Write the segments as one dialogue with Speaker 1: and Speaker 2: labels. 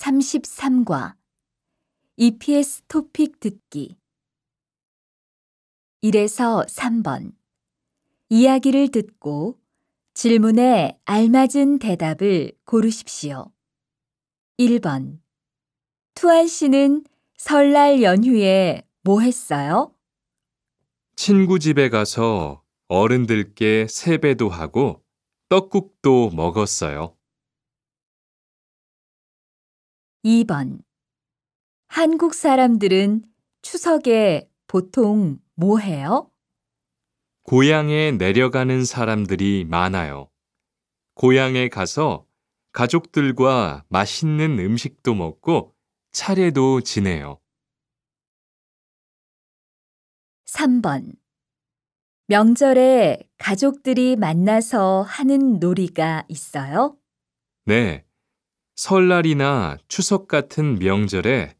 Speaker 1: 33과 EPS 토픽 듣기 1에서 3번 이야기를 듣고 질문에 알맞은 대답을 고르십시오. 1번 투안 씨는 설날 연휴에 뭐 했어요?
Speaker 2: 친구 집에 가서 어른들께 세배도 하고 떡국도 먹었어요.
Speaker 1: 2번. 한국 사람들은 추석에 보통 뭐 해요?
Speaker 2: 고향에 내려가는 사람들이 많아요. 고향에 가서 가족들과 맛있는 음식도 먹고 차례도 지내요.
Speaker 1: 3번. 명절에 가족들이 만나서 하는 놀이가 있어요?
Speaker 2: 네. 설날이나 추석 같은 명절에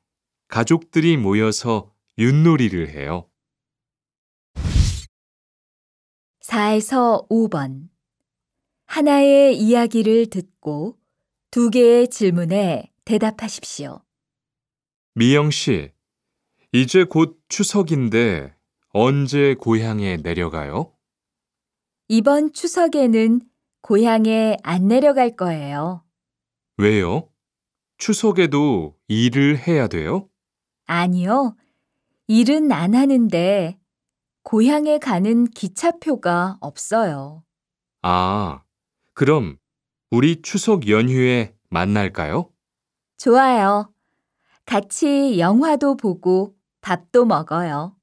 Speaker 2: 가족들이 모여서 윷놀이를 해요.
Speaker 1: 4에서 5번 하나의 이야기를 듣고 두 개의 질문에 대답하십시오.
Speaker 2: 미영 씨, 이제 곧 추석인데 언제 고향에 내려가요?
Speaker 1: 이번 추석에는 고향에 안 내려갈 거예요.
Speaker 2: 왜요? 추석에도 일을 해야 돼요?
Speaker 1: 아니요. 일은 안 하는데 고향에 가는 기차표가 없어요.
Speaker 2: 아, 그럼 우리 추석 연휴에 만날까요?
Speaker 1: 좋아요. 같이 영화도 보고 밥도 먹어요.